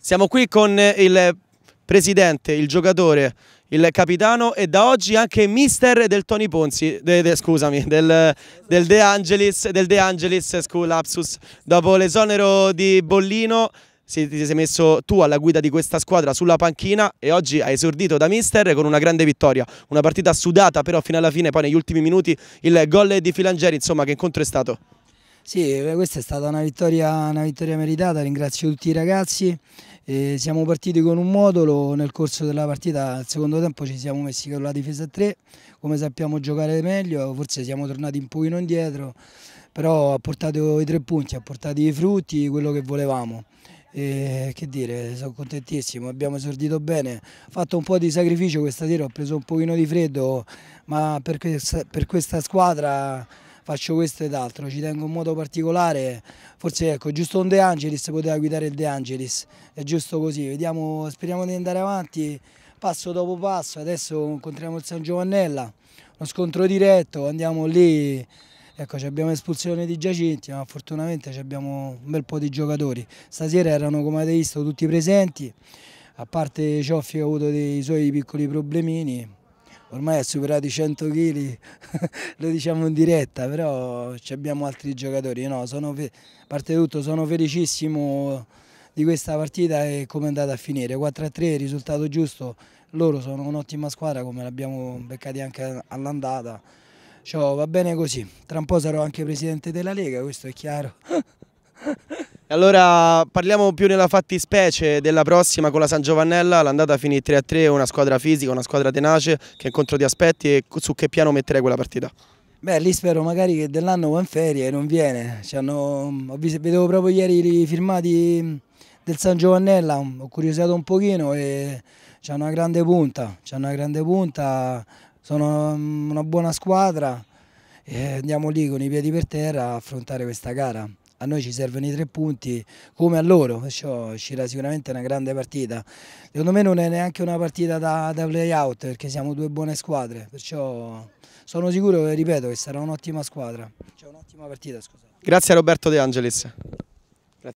Siamo qui con eh, il presidente, il giocatore, il capitano e da oggi anche mister del Tony Ponzi, de, de, scusami, del, del, De Angelis, del De Angelis School Lapsus. Dopo l'esonero di Bollino si, ti sei messo tu alla guida di questa squadra sulla panchina e oggi hai esordito da mister con una grande vittoria, una partita sudata però fino alla fine, poi negli ultimi minuti il gol di Filangeri, insomma che incontro è stato? Sì, eh, questa è stata una vittoria, una vittoria meritata, ringrazio tutti i ragazzi. Eh, siamo partiti con un modulo, nel corso della partita al secondo tempo ci siamo messi con la difesa a 3, come sappiamo giocare meglio, forse siamo tornati un pochino indietro, però ha portato i tre punti, ha portato i frutti, quello che volevamo. E, che dire, sono contentissimo, abbiamo esordito bene, ho fatto un po' di sacrificio questa sera, ho preso un pochino di freddo, ma per questa, per questa squadra faccio questo ed altro, ci tengo in modo particolare, forse ecco, giusto un De Angelis poteva guidare il De Angelis, è giusto così, Vediamo, speriamo di andare avanti passo dopo passo, adesso incontriamo il San Giovannella, uno scontro diretto, andiamo lì, ecco abbiamo espulsione di Giacinti, ma fortunatamente abbiamo un bel po' di giocatori, stasera erano come avete visto tutti presenti, a parte Cioffi che ha avuto dei suoi piccoli problemini, ormai ha superato i 100 kg, lo diciamo in diretta, però abbiamo altri giocatori. No, sono, a parte tutto sono felicissimo di questa partita e come è andata a finire. 4-3, risultato giusto, loro sono un'ottima squadra come l'abbiamo beccati anche all'andata. Cioè, va bene così, tra un po' sarò anche presidente della Lega, questo è chiaro. Allora parliamo più nella fattispecie della prossima con la San Giovannella, l'andata finì 3-3, una squadra fisica, una squadra tenace, che incontro ti aspetti e su che piano metterei quella partita? Beh, lì spero magari che dell'anno va in ferie e non viene, hanno... vedevo proprio ieri i firmati del San Giovannella, ho curiosato un pochino e c'è una grande punta, c'è una grande punta, sono mm, una buona squadra e andiamo lì con i piedi per terra a affrontare questa gara a noi ci servono i tre punti come a loro, perciò uscirà sicuramente una grande partita. Secondo me non è neanche una partita da, da play out perché siamo due buone squadre, perciò sono sicuro, ripeto, che sarà un'ottima squadra. C'è un'ottima partita, scusate. Grazie a Roberto De Angelis.